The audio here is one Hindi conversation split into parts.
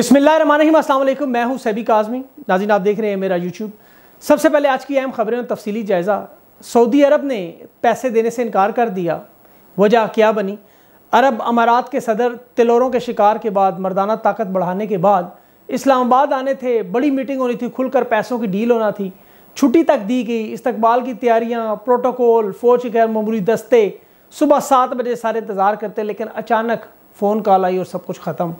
बसमिलीम मैं हूं का आज़मी नाजिन आप देख रहे हैं मेरा यूट्यूब सबसे पहले आज की अहम खबरें और तफसली जायज़ा सऊदी अरब ने पैसे देने से इनकार कर दिया वजह क्या बनी अरब अमारात के सदर तिलोरों के शिकार के बाद मर्दाना ताकत बढ़ाने के बाद इस्लामाबाद आने थे बड़ी मीटिंग होनी थी खुलकर पैसों की डील होना थी छुट्टी तक दी गई इस्तकबाल की तैयारियाँ प्रोटोकॉल फ़ौज गैर ममूली दस्ते सुबह सात बजे सारे इंतज़ार करते लेकिन अचानक फ़ोन कॉल आई और सब कुछ ख़त्म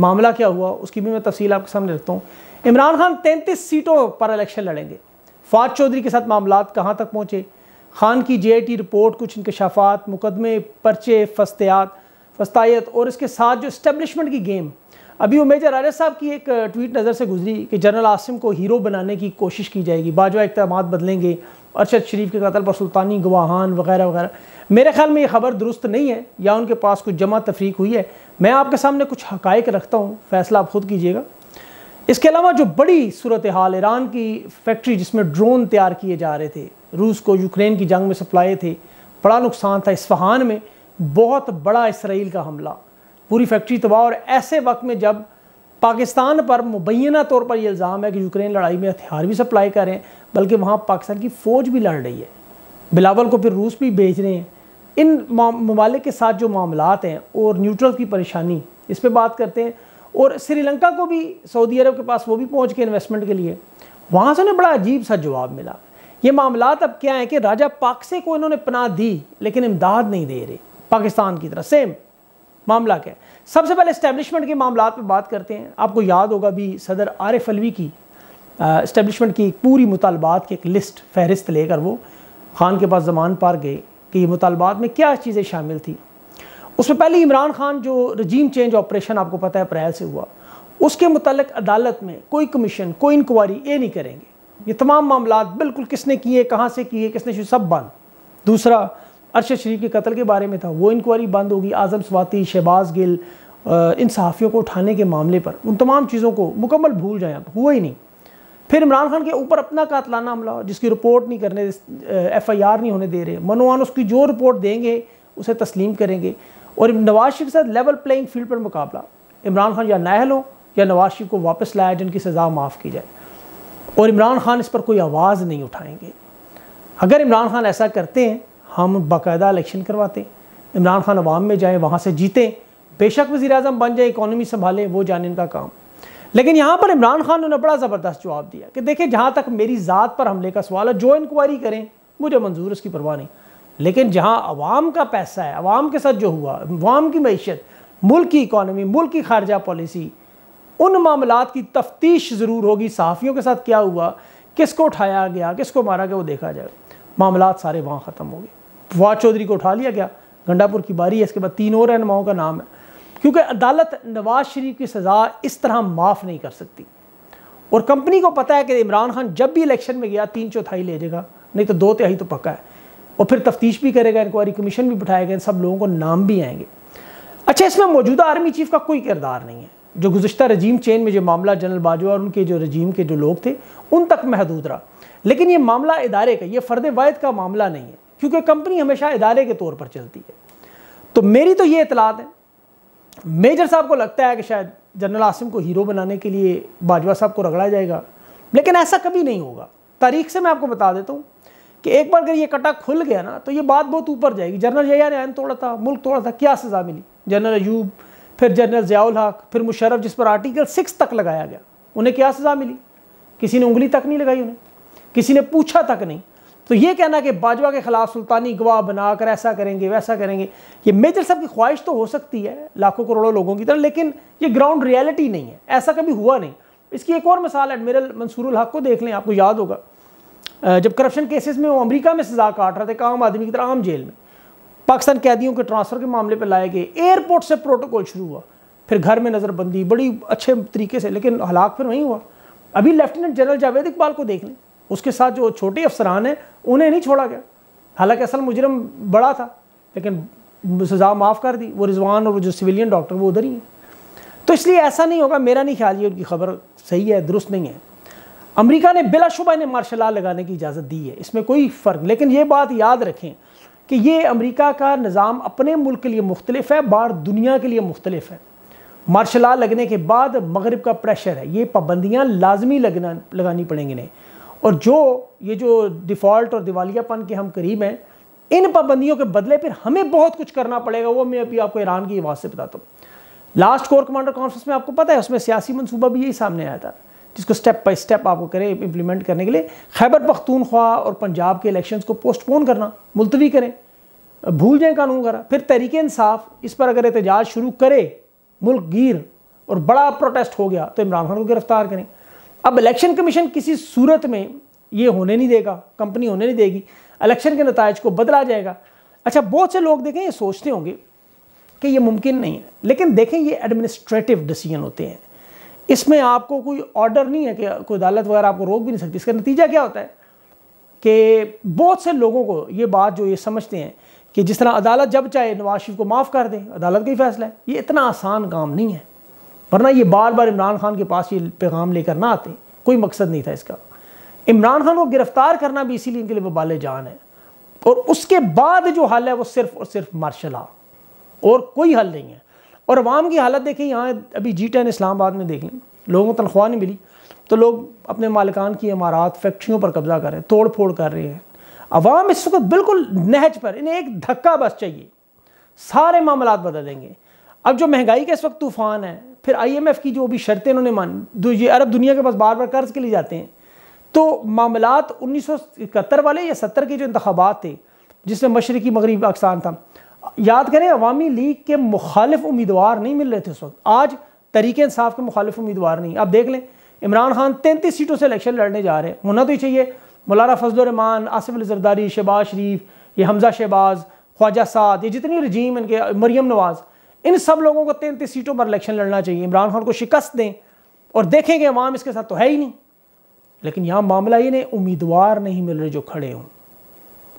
मामला क्या हुआ उसकी भी मैं तफसील आपके सामने रखता हूँ इमरान खान तैंतीस सीटों पर इलेक्शन लड़ेंगे फात चौधरी के साथ मामला कहाँ तक पहुँचे खान की जे रिपोर्ट कुछ इंकशाफात मुकदमे पर्चे फस्तियात फस्तायत और इसके साथ जो इस्टेब्लिशमेंट की गेम अभी वो मेजर राजा साहब की एक ट्वीट नज़र से गुजरी कि जनरल आसिम को हीरो बनाने की कोशिश की जाएगी बाजवा इकदाम बदलेंगे अरशद शरीफ के कतल पर सुल्तानी गवाहान वगैरह वगैरह मेरे ख्याल में ये खबर दुरुस्त नहीं है या उनके पास कुछ जमा तफरीक हुई है मैं आपके सामने कुछ हक रखता हूँ फैसला आप खुद कीजिएगा इसके अलावा जो बड़ी सूरत हाल ईरान की फैक्ट्री जिसमें ड्रोन तैयार किए जा रहे थे रूस को यूक्रेन की जंग में सप्लाई थे बड़ा नुकसान था इस्फहान में बहुत बड़ा इसराइल का हमला पूरी फैक्ट्री तबाह और ऐसे वक्त में जब पाकिस्तान पर मुबैना तौर पर यह इल्ज़ाम है कि यूक्रेन लड़ाई में हथियार भी सप्लाई करें बल्कि वहाँ पाकिस्तान की फ़ौज भी लड़ रही है बिलावल को फिर रूस भी भेज रहे हैं इन ममालिक के साथ जो मामला हैं और न्यूट्रल की परेशानी इस पर बात करते हैं और श्रीलंका को भी सऊदी अरब के पास वो भी पहुँच के इन्वेस्टमेंट के लिए वहाँ से उन्हें बड़ा अजीब सा जवाब मिला ये मामला अब क्या है कि राजा पाकसे को इन्होंने पनाह दी लेकिन इमदाद नहीं दे रही पाकिस्तान की तरह सेम मामला क्या है सबसे पहले इस्टेबलिशमेंट के मामला पर बात करते हैं आपको याद होगा भी सदर आरिफ अलवी की इस्टेबलिशमेंट की पूरी मुतालबात की एक लिस्ट फहरिस्त लेकर वो खान के पास जमान पार गए कि ये मुतालबात में क्या चीज़ें शामिल थी उसमें पहले इमरान खान जो रजीम चेंज ऑपरेशन आपको पता है अप्रैल से हुआ उसके मतलब अदालत में कोई कमीशन कोई इंक्वायरी ये नहीं करेंगे ये तमाम मामला बिल्कुल किसने किए कहाँ से किए किसने सब बंद दूसरा अरशद शरीफ के कत्ल के बारे में था वो इंक्वायरी बंद होगी आज़म स्वाति शहबाज गिल इन सहाफ़ियों को उठाने के मामले पर उन तमाम चीज़ों को मुकम्मल भूल जाए आप हुआ ही नहीं फिर इमरान खान के ऊपर अपना कातलाना हमला जिसकी रिपोर्ट नहीं करने एफ आई आर नहीं होने दे रहे मनोवान उसकी जो रिपोर्ट देंगे उसे तस्लीम करेंगे और नवाज शरीफ के साथ लेवल प्लेइंग फील्ड पर मुकाबला इमरान खान या नाहल हो या नवाज शरीफ को वापस लाया जिनकी सज़ा माफ़ की जाए और इमरान खान इस पर कोई आवाज़ नहीं उठाएंगे अगर इमरान खान ऐसा करते हैं हम बाकायदा इलेक्शन करवाते इमरान खान आवाम में जाएँ वहाँ से जीतें बेशक वज़ी अजम बन जाए इकानमी संभालें वो जाने इनका काम लेकिन यहाँ पर इमरान खान ने बड़ा ज़बरदस्त जवाब दिया कि देखिए जहां तक मेरी ज़ात पर हमले का सवाल है जो इंक्वायरी करें मुझे मंजूर उसकी परवाह नहीं लेकिन जहां आवाम का पैसा है आवाम के साथ जो हुआ अवाम की मीशत मुल्क की इकानमी मुल्क की खारजा पॉलिसी उन मामला की तफ्तीश ज़रूर होगी सहाफ़ियों के साथ क्या हुआ किसको उठाया गया किसको मारा गया वो देखा जाए मामला सारे वहाँ ख़त्म हो गए फवाद चौधरी को उठा लिया गया गंडापुर की बारी है इसके बाद तीन और रहनुमाओं का नाम है क्योंकि अदालत नवाज शरीफ की सज़ा इस तरह माफ़ नहीं कर सकती और कंपनी को पता है कि इमरान खान जब भी इलेक्शन में गया तीन चौथाई ले जाएगा नहीं तो दो तिहाई तो पक्का है और फिर तफ्तीश भी करेगा इंक्वायरी कमीशन भी बिठाएगा इन सब लोगों को नाम भी आएंगे अच्छा इसमें मौजूदा आर्मी चीफ का कोई किरदार नहीं है जो गुजशत रजीम चेन में जो मामला जनरल बाजवा और उनके जो रजीम के जो लोग थे उन तक महदूद रहा लेकिन ये मामला इदारे का ये फ़र्द वायद का मामला नहीं है क्योंकि कंपनी हमेशा इदारे के तौर पर चलती है तो मेरी तो ये इतलात है मेजर साहब को लगता है कि शायद जनरल आसिम को हीरो बनाने के लिए बाजवा साहब को रगड़ा जाएगा लेकिन ऐसा कभी नहीं होगा तारीख से मैं आपको बता देता हूँ कि एक बार अगर ये कटा खुल गया ना तो ये बात बहुत ऊपर जाएगी जनरल जया ने आयन तोड़ा था मुल्क तोड़ा था क्या सज़ा मिली जनरल अयूब फिर जनरल ज़ियाउल हक फिर मुशरफ जिस पर आर्टिकल सिक्स तक लगाया गया उन्हें क्या सज़ा मिली किसी ने उंगली तक नहीं लगाई उन्हें किसी ने पूछा तक नहीं तो ये कहना कि बाजवा के ख़िलाफ़ सुल्तानी गवाह बनाकर ऐसा करेंगे वैसा करेंगे ये मेजर साहब की ख्वाहिश तो हो सकती है लाखों करोड़ों लोगों की तरह लेकिन ये ग्राउंड रियलिटी नहीं है ऐसा कभी हुआ नहीं इसकी एक और मिसाल एडमिरल मंसूर हक को देख लें आपको याद होगा जब करप्शन केसेस में वो अमरीका में सज़ा काट रहे थे आम आदमी की तरह आम जेल में पाकिस्तान कैदियों के ट्रांसफ़र के मामले पर लाए गए एयरपोर्ट से प्रोटोकॉल शुरू हुआ फिर घर में नज़रबंदी बड़ी अच्छे तरीके से लेकिन हलाक फिर वहीं हुआ अभी लेफ्टिनेंट जनरल जावेद इकबाल को देख लें उसके साथ जो छोटे अफसरान हैं उन्हें नहीं छोड़ा गया हालांकि असल मुजरम बड़ा था लेकिन सज़ा माफ़ कर दी वो रिजवान और जो सिविलियन डॉक्टर वो उधर ही हैं तो इसलिए ऐसा नहीं होगा मेरा नहीं ख्याल ये उनकी खबर सही है दुरुस्त नहीं है अमरीका ने बिलाशुबा इन्हें मार्शल लॉ लगाने की इजाज़त दी है इसमें कोई फ़र्क लेकिन ये बात याद रखें कि ये अमरीका का निज़ाम अपने मुल्क के लिए मुख्तलिफ है बाहर दुनिया के लिए मुख्तलिफ है मार्शल लॉ लगने के बाद मगरब का प्रेशर है ये पाबंदियाँ लाजमी लगना लगानी पड़ेंगी नहीं और जो ये जो डिफ़ॉल्ट और दिवालियापन के हम करीब हैं इन पाबंदियों के बदले फिर हमें बहुत कुछ करना पड़ेगा वो मैं अभी आपको ईरान की आवाज़ से बताता हूँ लास्ट कोर कमांडर कॉन्फ्रेंस में आपको पता है उसमें सियासी मनसूबा भी यही सामने आया था जिसको स्टेप बाई स्टेप आपको करें इम्प्लीमेंट करने के लिए खैबर पख्तूनख्वा और पंजाब के इलेक्शन को पोस्टपोन करना मुलतवी करें भूल जाए कानून करा फिर तरीके इंसाफ इस पर अगर एहतजाज शुरू करे मुल्क गिर और बड़ा प्रोटेस्ट हो गया तो इमरान खान को गिरफ्तार करें अब इलेक्शन कमीशन किसी सूरत में ये होने नहीं देगा कंपनी होने नहीं देगी इलेक्शन के नतज को बदला जाएगा अच्छा बहुत से लोग देखें ये सोचते होंगे कि ये मुमकिन नहीं है लेकिन देखें ये एडमिनिस्ट्रेटिव डिसीजन होते हैं इसमें आपको कोई ऑर्डर नहीं है कि कोई अदालत वगैरह आपको रोक भी नहीं सकती इसका नतीजा क्या होता है कि बहुत से लोगों को ये बात जो ये समझते हैं कि जिस तरह अदालत जब चाहे नवाज शरीफ को माफ़ कर दे अदालत का ही फैसला है ये इतना आसान काम नहीं है वरना ये बार बार इमरान खान के पास ये पैगाम लेकर ना आते कोई मकसद नहीं था इसका इमरान खान को गिरफ्तार करना भी इसीलिए इनके लिए वबाल जान है और उसके बाद जो हल है वो सिर्फ और सिर्फ मार्शल आ और कोई हल नहीं है और अवाम की हालत देखें यहाँ अभी जी टेन इस्लामाबाद में देख लें लोगों को तनख्वाह नहीं मिली तो लोग अपने मालिकान की इमारत फैक्ट्रियों पर कब्जा कर रहे हैं तोड़ फोड़ कर रहे हैं अवाम इस वक्त बिल्कुल नहज पर इन्हें एक धक्का बस चाहिए सारे मामला बदलेंगे अब जो महंगाई का इस वक्त तूफान है फिर आईएमएफ की जो भी शर्तें उन्होंने मानी ये अरब दुनिया के पास बार बार कर्ज के लिए जाते हैं तो मामला उन्नीस वाले या सत्तर के जो इंतबात थे जिसमें मशरकी मगरब पाकिस्तान था याद करें अवामी लीग के मुखालफ उम्मीदवार नहीं मिल रहे थे उस वक्त आज तरीके इंसाफ के मुखालिफ उम्मीदवार नहीं आप देख लें इमरान खान तैंतीस सीटों से इलेक्शन लड़ने जा रहे हैं होना तो ही चाहिए मौलाना फजलरहमान आसिफ जरदारी शहबाज शरीफ ये हमजा शहबाज ख्वाजा साद ये जितनी रजीम इनके मरीम नवाज़ इन सब लोगों को तैंतीस सीटों पर इलेक्शन लड़ना चाहिए इमरान खान को शिकस्त दें और देखेंगे अवाम इसके साथ तो है ही नहीं लेकिन यहाँ मामला ये नहीं उम्मीदवार नहीं मिल रहे जो खड़े हों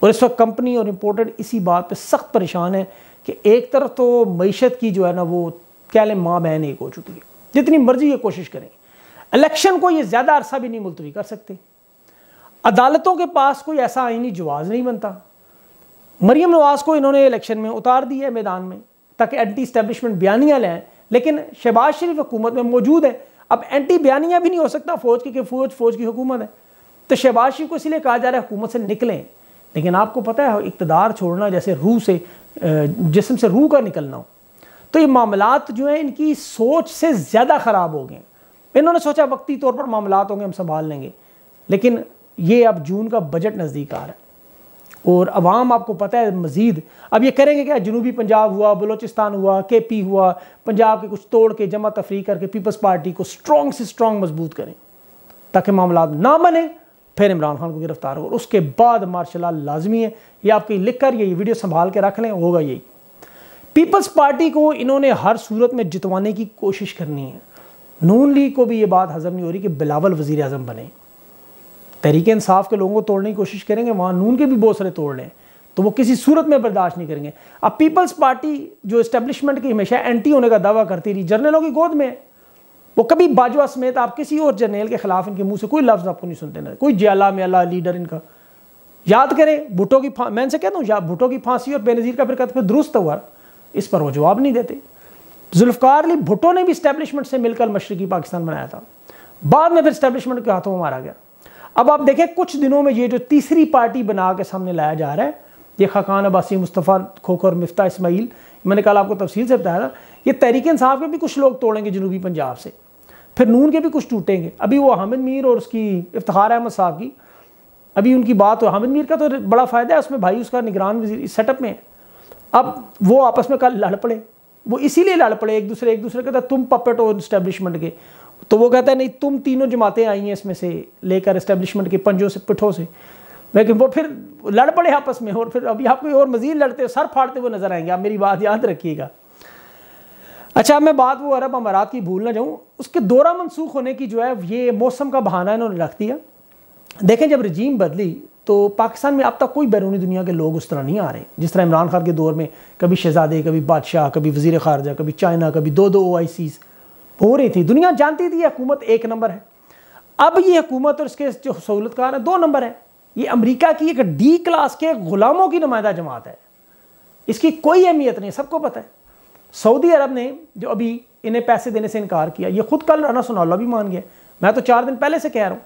और इस वक्त कंपनी और इम्पोर्टेड इसी बात पर सख्त परेशान है कि एक तरफ तो मीशत की जो है ना वो कह लें माँ बहन एक हो चुकी है जितनी मर्जी ये कोशिश करें इलेक्शन को ये ज़्यादा अरसा भी नहीं मुलतवी कर सकते अदालतों के पास कोई ऐसा आइनी जवाज़ नहीं बनता मरियम नवाज़ को इन्होंने इलेक्शन में उतार दिया है मैदान में ताकि एंटी इस्टेब्लिशमेंट बयानियाँ लें लेकिन शहबाज शरीफ हुकूमत में मौजूद है अब एंटी बयानियाँ भी नहीं हो सकता फ़ौज की कि फौज फौज की हुकूमत है तो शहबाज शरीफ को इसलिए कहा जा रहा है हुकूमत से निकलें लेकिन आपको पता है इकतदार छोड़ना जैसे रूह से जिसम से रूह का निकलना हो तो ये मामला जो हैं इनकी सोच से ज़्यादा ख़राब हो गए इन्होंने सोचा वक्ती तौर पर मामला होंगे हम संभाल लेंगे लेकिन ये अब जून का बजट नज़दीक आ रहा है और आवाम आपको पता है मज़ीद अब ये करेंगे क्या जनूबी पंजाब हुआ बलोचिस्तान हुआ के पी हुआ पंजाब के कुछ तोड़ के जमा तफरी करके पीपल्स पार्टी को स्ट्रॉन्ग से स्ट्रॉन्ग मजबूत करें ताकि मामला ना बने फिर इमरान खान को गिरफ्तार हो और उसके बाद मार्शल लाजमी है ये आपकी लिख कर ये वीडियो संभाल के रख लें होगा यही पीपल्स पार्टी को इन्होंने हर सूरत में जितवाने की कोशिश करनी है नून लीग को भी ये बात हजम नहीं हो रही कि बिलावल वजीर अजम बने तहरीक इंसाफ के लोगों को तोड़ने की कोशिश करेंगे वहाँ नून के भी बहुत सारे तोड़ने तो वो किसी सूरत में बर्दाश्त नहीं करेंगे अब पीपल्स पार्टी जो इस्टेब्लिशमेंट की हमेशा एंटी होने का दावा करती रही जर्नलों की गोद में वो कभी बाजवा समेत आप किसी और जर्नल के खिलाफ इनके मुंह से कोई लफ्ज़ आपको नहीं सुनते ना कोई जियाला मेला लीडर इनका याद करें भुटो की मैं इनसे कहता हूँ भुटो की फांसी और बेनज़ीर का फिर दुरुस्त हुआ इस पर वो जवाब नहीं देते जुल्फकार अली भुटो ने भी इस्टेब्लिशमेंट से मिलकर मशरकी पाकिस्तान बनाया था बाद में फिर इस्टेब्लिशमेंट के हाथों में मारा गया अब आप देखें कुछ दिनों में ये जो तीसरी पार्टी बना के सामने लाया जा रहा है ये खाकान अबासी मुस्तफ़ा खोखर मिफ्ता इसमाइल मैंने कल आपको तफसील से बताया था ये तहरीक साहब के भी कुछ लोग तोड़ेंगे जनूबी पंजाब से फिर नून के भी कुछ टूटेंगे अभी वो हामिद मीर और उसकी इफ्तार अहमद साहब की अभी उनकी बात हो तो हामिद मीर का तो बड़ा फ़ायदा है उसमें भाई उसका निगरान वजी सेटअप में है अब वो आपस में कल लड़ पड़े वो इसीलिए लड़ पड़े एक दूसरे एक दूसरे के तुम पपेट हो इस्टेब्लिशमेंट के तो वो कहता है नहीं तुम तीनों जमातें आई हैं इसमें से लेकर इस्टेब्लिशमेंट के पंजों से पिठों से लेकिन वो फिर लड़ पड़े आपस में और फिर अभी आप और मज़ीद लड़ते हो सर फाड़ते हुए नज़र आएंगे आप मेरी बात याद रखिएगा अच्छा मैं बात वो अरब अमारात की भूल ना जाऊँ उसके दौरा मनसूख होने की जो है ये मौसम का बहाना इन्होंने रख दिया देखें जब रजीम बदली तो पाकिस्तान में अब तक कोई बैरूनी दुनिया के लोग उस तरह नहीं आ रहे जिस तरह इमरान खान के दौर में कभी शहजादे कभी बादशाह कभी वजीर खारजा कभी चाइना कभी दो दो ओ आई सीज़ हो रही थी दुनिया जानती थी हुकूमत एक नंबर है अब ये हुकूमत और इसके जो सहूलतकार हैं दो नंबर है ये अमेरिका की एक डी क्लास के गुलामों की नुमाइंदा जमात है इसकी कोई अहमियत नहीं सबको पता है सऊदी अरब ने जो अभी इन्हें पैसे देने से इनकार किया ये खुद कल राना सोनाला भी मान गया मैं तो चार दिन पहले से कह रहा हूँ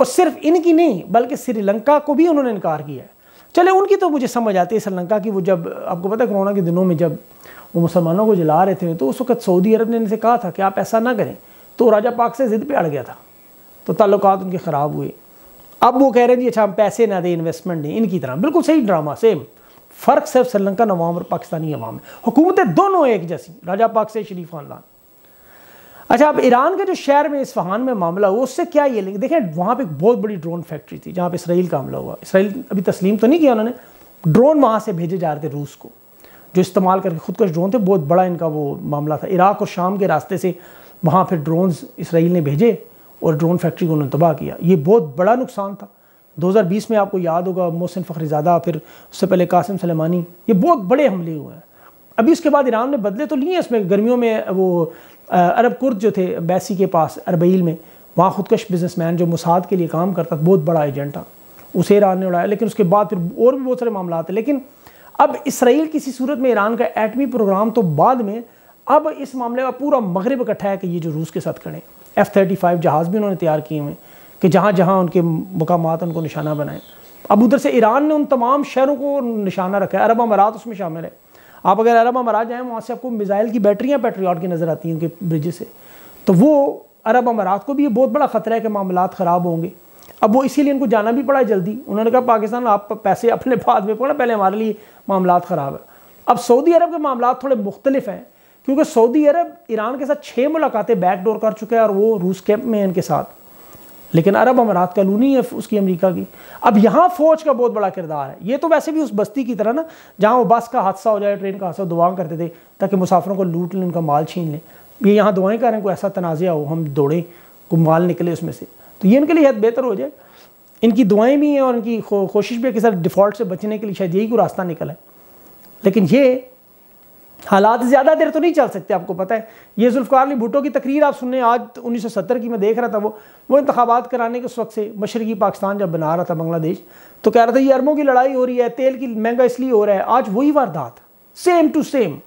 और सिर्फ इनकी नहीं बल्कि श्रीलंका को भी उन्होंने इनकार किया है चले उनकी तो मुझे समझ आती है श्रीलंका की वो जब आपको पता है कोरोना के दिनों में जब वो मुसलमानों को जला रहे थे तो उस वक्त सऊदी अरब ने इनसे कहा था कि आप ऐसा ना करें तो राजा पाक से ज़िद पर अड़ गया था तो ताल्लुक उनके ख़राब हुए अब वो कह रहे हैं जी अच्छा हम पैसे ना दें इन्वेस्टमेंट दें इनकी तरह बिल्कुल सही ड्रामा सेम फ़र्क सिर्फ श्रीलंका नवाम और पाकिस्तानी अवाम है हुकूमतें दोनों एक जैसी राजा पाक से शरीफ खानदान अच्छा अब ईरान के जो शहर में इस्फहान में मामला हुआ उससे क्या ये लेंगे देखें वहाँ पे एक बहुत बड़ी ड्रोन फैक्ट्री थी जहाँ पे इसराइल का हमला हुआ इसराइल अभी तस्लीम तो नहीं किया उन्होंने ड्रोन वहाँ से भेजे जा रहे थे रूस को जो इस्तेमाल करके खुदकश ड्रोन थे बहुत बड़ा इनका वो मामला था इराक और शाम के रास्ते से वहाँ फिर ड्रोन इसराइल ने भेजे और ड्रोन फैक्ट्री को उन्होंने तबाह किया ये बहुत बड़ा नुकसान था दो में आपको याद होगा मोहसिन फ़खरीजादा फिर उससे पहले कासिम सलेमानी ये बहुत बड़े हमले हुए हैं अभी उसके बाद ईरान ने बदले तो लिए इसमें गर्मियों में वो अरब कुर्द जो थे बैसी के पास अरबईल में वहाँ खुदकश बिजनेसमैन जो मुसाद के लिए काम करता था बहुत बड़ा एजेंट था उसे ईरान ने उड़ाया लेकिन उसके बाद फिर और भी बहुत सारे मामला थे लेकिन अब इसराइल किसी सूरत में ईरान का एटमी प्रोग्राम तो बाद में अब इस मामले का पूरा मगरब इकट्ठा है कि ये जो रूस के साथ खड़े एफ़ थर्टी फाइव जहाज़ भी उन्होंने तैयार किए हुए कि जहाँ जहाँ उनके मकाम उनको निशाना बनाए अब उधर से ईरान ने उन तमाम शहरों को निशाना रखा है अरब अमारात उसमें शामिल है आप अगर अरब अमारात जाएँ वहाँ से आपको मिज़ाइल की बैटरियाँ पेट्रियाट की नज़र आती हैं उनके ब्रिज से तो वो अरब अमारात को भी ये बहुत बड़ा ख़तरा है कि मामला ख़राब होंगे अब वो इसीलिए उनको जाना भी पड़ा जल्दी उन्होंने कहा पाकिस्तान आप पैसे अपने बाद में पड़ा पहले हमारे लिए मामला ख़राब है अब सऊदी अरब के मामला थोड़े मुख्तलिफ हैं क्योंकि सऊदी अरब ईरान के साथ छः मुलाकातें बैकडोर कर चुके हैं और वो रूस कैंप में इनके साथ लेकिन अरब अमारात कलूनी है उसकी अमेरिका की अब यहाँ फौज का बहुत बड़ा किरदार है ये तो वैसे भी उस बस्ती की तरह ना जहाँ वो बस का हादसा हो जाए ट्रेन का हादसा दुआ करते थे ताकि मुसाफरों को लूट लें उनका माल छीन लें ये यहाँ दुआएं करें कोई ऐसा तनाज़ा हो हम दौड़ें को माल निकले उसमें से तो ये इनके लिए बेहतर हो जाए इनकी दुआएं भी हैं और इनकी कोशिश भी है कि सर डिफ़ॉल्ट से बचने के लिए शायद यही को रास्ता निकल है लेकिन ये हालात ज़्यादा देर तो नहीं चल सकते आपको पता है ये जुल्फ़ार अली भुटो की तकरीर आप सुनने आज तो उन्नीस सौ सत्तर की मैं देख रहा था वो वो इंतबात कराने के उस वक्त से मशरकी पाकिस्तान जब बना रहा था बांग्लादेश तो कह रहा था ये अरबों की लड़ाई हो रही है तेल की महंगा इसलिए हो रहा है आज वही वारदात सेम टू सेम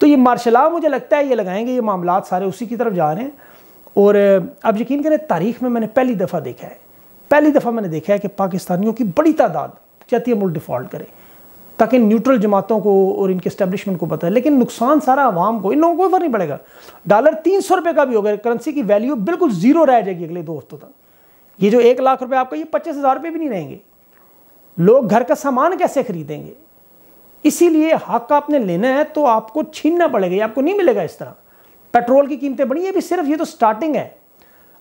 तो ये मार्शला मुझे लगता है ये लगाएंगे ये मामला सारे उसी की तरफ जा रहे हैं और अब यकीन करें तारीख में मैंने पहली दफ़ा देखा है पहली दफ़ा मैंने देखा है कि पाकिस्तानियों की बड़ी तादाद चाहती है मुल्क डिफ़ॉल्ट करें ताकि न्यूट्रल जमातों को और इनके इस्टेब्लिशमेंट को पता है लेकिन नुकसान सारा आवाम को इन लोगों को फर्क नहीं पड़ेगा डॉलर तीन सौ रुपये का भी होगा करेंसी की वैल्यू बिल्कुल जीरो रह जाएगी अगले दो हफ्तों तक ये जो एक लाख रुपये आपका ये पच्चीस हज़ार रुपये भी नहीं रहेंगे लोग घर का सामान कैसे खरीदेंगे इसीलिए हक आपने लेना है तो आपको छीनना पड़ेगा आपको नहीं मिलेगा इस तरह पेट्रोल की कीमतें बढ़ी अभी सिर्फ ये तो स्टार्टिंग है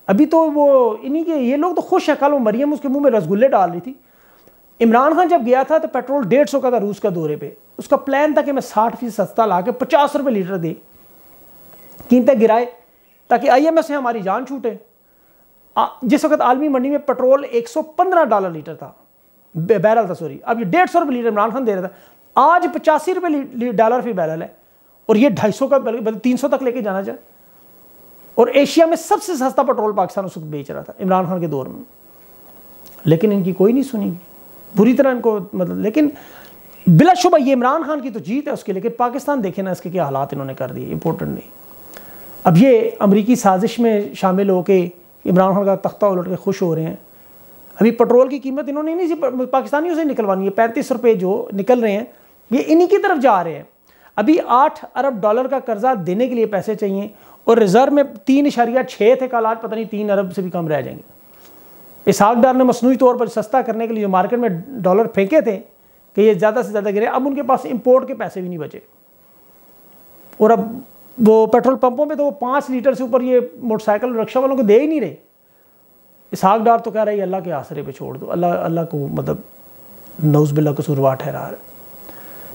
अभी तो वो इन्हीं के ये लोग तो खुश है कल वो मरियम उसके मुंह में रसगुल्ले डाल रही थी इमरान खान जब गया था तो पेट्रोल डेढ़ सौ का था रूस का दौरे पर उसका प्लान था कि मैं साठ फीसद सस्ता ला के पचास रुपये लीटर दे कीमतें गिराए ताकि आईएमएफ से हमारी जान छूटे जिस वक्त आलमी मंडी में पेट्रोल 115 डॉलर लीटर था बैरल था सॉरी अब ये डेढ़ सौ रुपये लीटर इमरान खान दे रहा था आज पचासी रुपये डॉलर फी बैरल है और ये ढाई सौ का तीन सौ तक लेके जाना चाहे और एशिया में सबसे सस्ता पेट्रोल पाकिस्तान उस वक्त बेच रहा था इमरान खान के दौर में लेकिन इनकी कोई नहीं सुनी बुरी तरह इनको मतलब लेकिन बिलाशुबा ये इमरान खान की तो जीत है उसके लेकिन पाकिस्तान देखे ना इसके क्या हालात इन्होंने कर दिए इंपॉर्टेंट नहीं अब ये अमरीकी साजिश में शामिल होकर इमरान खान का तख्ता उलट के खुश हो रहे हैं अभी पेट्रोल की कीमत इन्होंने नहीं पाकिस्तानियों से निकलवानी है पैंतीस रुपये जो निकल रहे हैं ये इन्हीं की तरफ जा रहे हैं अभी आठ अरब डॉलर का कर्जा देने के लिए पैसे चाहिए और रिजर्व में तीन इशारिया छः थे कल आज पता नहीं तीन अरब से भी कम रह जाएंगे इसहाक डार ने मसनू तौर पर सस्ता करने के लिए मार्केट में डॉलर फेंके थे कि ये ज़्यादा से ज़्यादा गिरे अब उनके पास इम्पोर्ट के पैसे भी नहीं बचे और अब वो पेट्रोल पंपों पे तो वो पाँच लीटर से ऊपर ये मोटरसाइकिल रक्षा वालों को दे ही नहीं रहे इसहाक डार तो कह रहा है अल्लाह के आसरे पर छोड़ दो अल्लाह अल्लाह को मतलब नौज बिल्ला को सुरवा ठहरा रहा है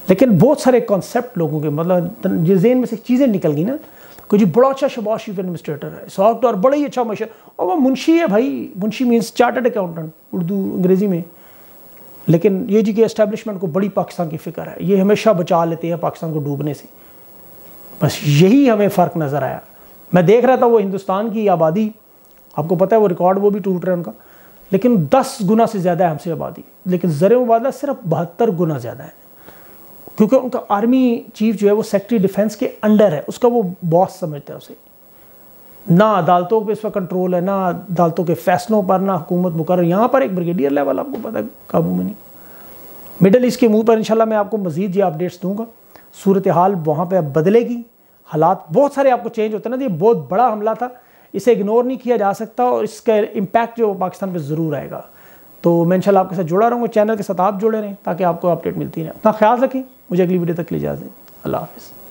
लेकिन बहुत सारे कॉन्सेप्ट लोगों के मतलब जिस जेन में से चीज़ें निकल गई ना कि जी बड़ा अच्छा शबाश चीफ एडमिनिस्ट्रेटर है सॉफ्ट तो और बड़ा ही अच्छा मशा और वो मुंशी है भाई मुंशी मीन्स चार्टर्ड अकाउंटेंट उर्दू अंग्रेज़ी में लेकिन ये जी के इस्टेब्लिशमेंट को बड़ी पाकिस्तान की फ़िक्र है ये हमेशा बचा लेते हैं पाकिस्तान को डूबने से बस यही हमें फ़र्क नज़र आया मैं देख रहा था वो हिंदुस्तान की आबादी आपको पता है वो रिकॉर्ड वो भी टूट रहा है उनका लेकिन दस गुना से ज़्यादा है हमसे आबादी लेकिन ज़र मुबादला सिर्फ बहत्तर गुना ज़्यादा है क्योंकि उनका आर्मी चीफ जो है वो सेक्रेटरी डिफेंस के अंडर है उसका वो बॉस समझता है उसे ना अदालतों पर इस पर कंट्रोल है ना अदालतों के फैसलों पर ना हुकूमत मुकर यहाँ पर एक ब्रिगेडियर लेवल आपको पता है काबू में नहीं मिडल ईस्ट के मूव पर इंशाल्लाह मैं आपको मजीद ये अपडेट्स दूंगा सूरत हाल वहाँ पर अब बदलेगी हालात बहुत सारे आपको चेंज होते हैं ना ये बहुत बड़ा हमला था इसे इग्नोर नहीं किया जा सकता और इसका इम्पैक्ट जो पाकिस्तान पर ज़रूर आएगा तो मैं इंशाल्लाह आपके साथ जुड़ा रहूँगा चैनल के साथ आप जुड़े रहें ताकि आपको अपडेट मिलती रहे अपना ख्याल रखें मुझे अगली वीडियो तक के लिए अल्लाह हाफिज़